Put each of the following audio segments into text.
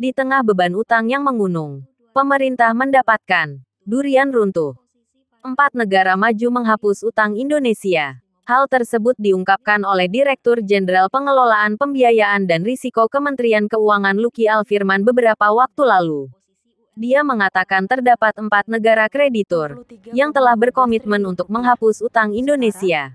Di tengah beban utang yang menggunung, pemerintah mendapatkan durian runtuh. Empat negara maju menghapus utang Indonesia. Hal tersebut diungkapkan oleh Direktur Jenderal Pengelolaan Pembiayaan dan Risiko Kementerian Keuangan Luki Alfirman beberapa waktu lalu. Dia mengatakan terdapat empat negara kreditur yang telah berkomitmen untuk menghapus utang Indonesia.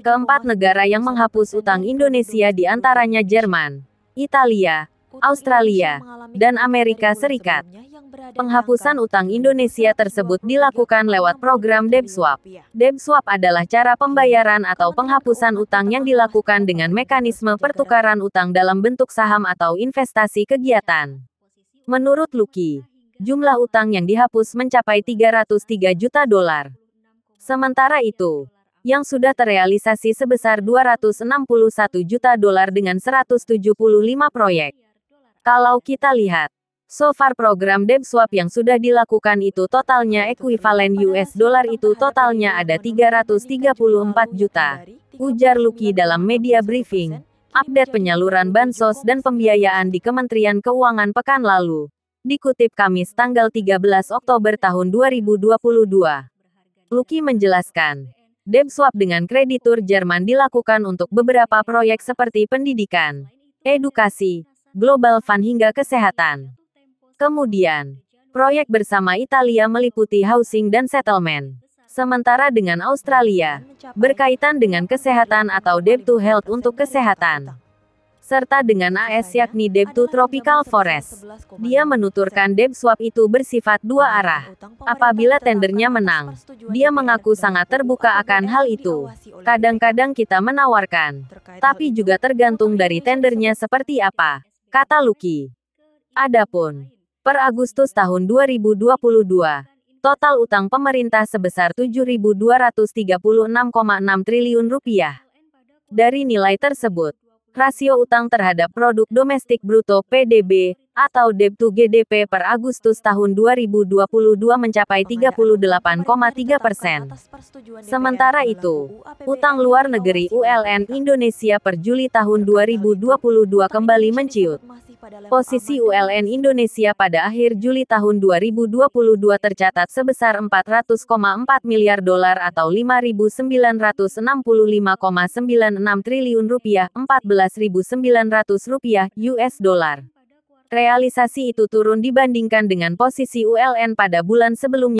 Keempat negara yang menghapus utang Indonesia diantaranya Jerman, Italia, Australia, dan Amerika Serikat. Penghapusan utang Indonesia tersebut dilakukan lewat program debt swap. Debt swap adalah cara pembayaran atau penghapusan utang yang dilakukan dengan mekanisme pertukaran utang dalam bentuk saham atau investasi kegiatan. Menurut Lucky, jumlah utang yang dihapus mencapai 303 juta dolar. Sementara itu, yang sudah terrealisasi sebesar 261 juta dolar dengan 175 proyek. Kalau kita lihat, so far program debt swap yang sudah dilakukan itu totalnya ekuivalen US dollar itu totalnya ada 334 juta. Ujar Lucky dalam media briefing. Update penyaluran bansos dan pembiayaan di Kementerian Keuangan pekan lalu. Dikutip Kamis tanggal 13 Oktober tahun 2022. Lucky menjelaskan, debt swap dengan kreditur Jerman dilakukan untuk beberapa proyek seperti pendidikan, edukasi, global fund hingga kesehatan. Kemudian, proyek bersama Italia meliputi housing dan settlement. Sementara dengan Australia, berkaitan dengan kesehatan atau debt to health untuk kesehatan. Serta dengan AS yakni debt to tropical forest. Dia menuturkan debt swap itu bersifat dua arah. Apabila tendernya menang, dia mengaku sangat terbuka akan hal itu. Kadang-kadang kita menawarkan, tapi juga tergantung dari tendernya seperti apa kata Lucky. Adapun, per Agustus tahun 2022, total utang pemerintah sebesar 7.236,6 triliun rupiah. Dari nilai tersebut, rasio utang terhadap produk domestik bruto PDB atau debt to GDP per Agustus tahun 2022 mencapai 38,3 persen. Sementara itu, utang luar negeri ULN Indonesia per Juli tahun 2022 kembali menciut. Posisi ULN Indonesia pada akhir Juli tahun 2022 tercatat sebesar 400,4 miliar dolar atau 5.965,96 triliun rupiah, 14.900 rupiah US dollar. Realisasi itu turun dibandingkan dengan posisi ULN pada bulan sebelumnya